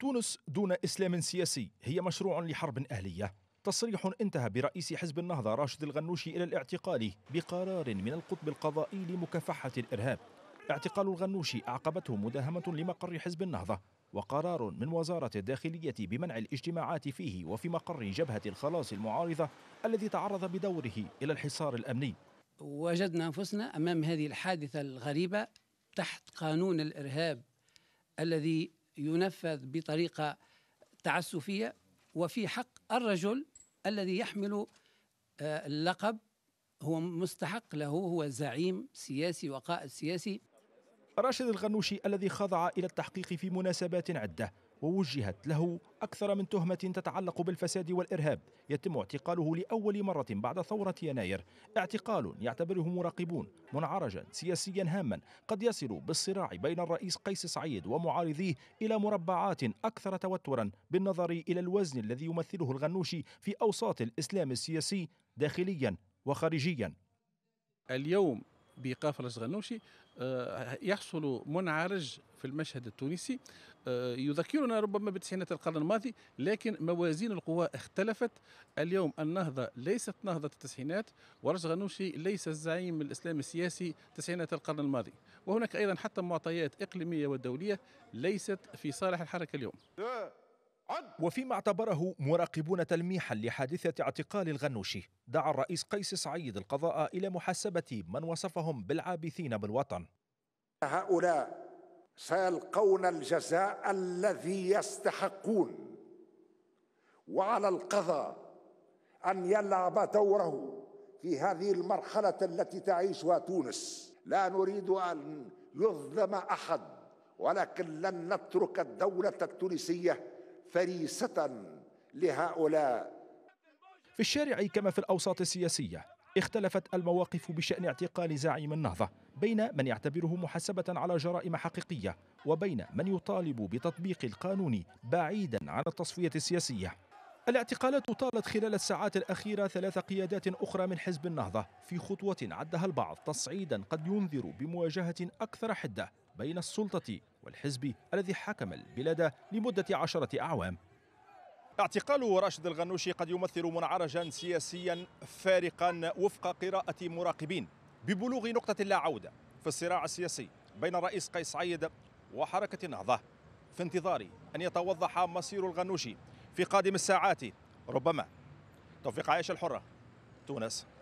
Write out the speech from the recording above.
تونس دون إسلام سياسي هي مشروع لحرب أهلية تصريح انتهى برئيس حزب النهضة راشد الغنوشي إلى الاعتقال بقرار من القطب القضائي لمكافحة الإرهاب اعتقال الغنوشي أعقبته مداهمة لمقر حزب النهضة وقرار من وزارة الداخلية بمنع الاجتماعات فيه وفي مقر جبهة الخلاص المعارضة الذي تعرض بدوره إلى الحصار الأمني وجدنا أنفسنا أمام هذه الحادثة الغريبة تحت قانون الإرهاب الذي ينفذ بطريقه تعسفيه وفي حق الرجل الذي يحمل آه، اللقب هو مستحق له هو زعيم سياسي وقائد سياسي راشد الغنوشي الذي خضع إلى التحقيق في مناسبات عدة ووجهت له أكثر من تهمة تتعلق بالفساد والإرهاب يتم اعتقاله لأول مرة بعد ثورة يناير اعتقال يعتبره مراقبون منعرجا سياسيا هاما قد يصل بالصراع بين الرئيس قيس سعيد ومعارضيه إلى مربعات أكثر توترا بالنظر إلى الوزن الذي يمثله الغنوشي في أوساط الإسلام السياسي داخليا وخارجيا اليوم بقافله غنوشي آه، يحصل منعرج في المشهد التونسي آه، يذكرنا ربما بتسعينات القرن الماضي لكن موازين القوى اختلفت اليوم النهضه ليست نهضه التسعينات ورش غنوشي ليس الزعيم الاسلامي السياسي تسعينات القرن الماضي وهناك ايضا حتى معطيات اقليميه ودوليه ليست في صالح الحركه اليوم وفيما اعتبره مراقبون تلميحا لحادثة اعتقال الغنوشي دعا الرئيس قيس سعيد القضاء إلى محاسبة من وصفهم بالعابثين بالوطن هؤلاء سيلقون الجزاء الذي يستحقون وعلى القضاء أن يلعب دوره في هذه المرحلة التي تعيشها تونس لا نريد أن يظلم أحد ولكن لن نترك الدولة التونسية فريسة لهؤلاء في الشارع كما في الأوساط السياسية اختلفت المواقف بشأن اعتقال زعيم النهضة بين من يعتبره محاسبة على جرائم حقيقية وبين من يطالب بتطبيق القانون بعيدا عن التصفية السياسية الاعتقالات طالت خلال الساعات الأخيرة ثلاث قيادات أخرى من حزب النهضة في خطوة عدها البعض تصعيدا قد ينذر بمواجهة أكثر حدة بين السلطة والحزب الذي حكم البلاد لمدة عشرة أعوام اعتقال راشد الغنوشي قد يمثل منعرجا سياسيا فارقا وفق قراءة مراقبين ببلوغ نقطة لا عودة في الصراع السياسي بين الرئيس قيس سعيد وحركة النهضة في انتظار أن يتوضح مصير الغنوشي في قادم الساعات ربما توفيق عائشة الحرة تونس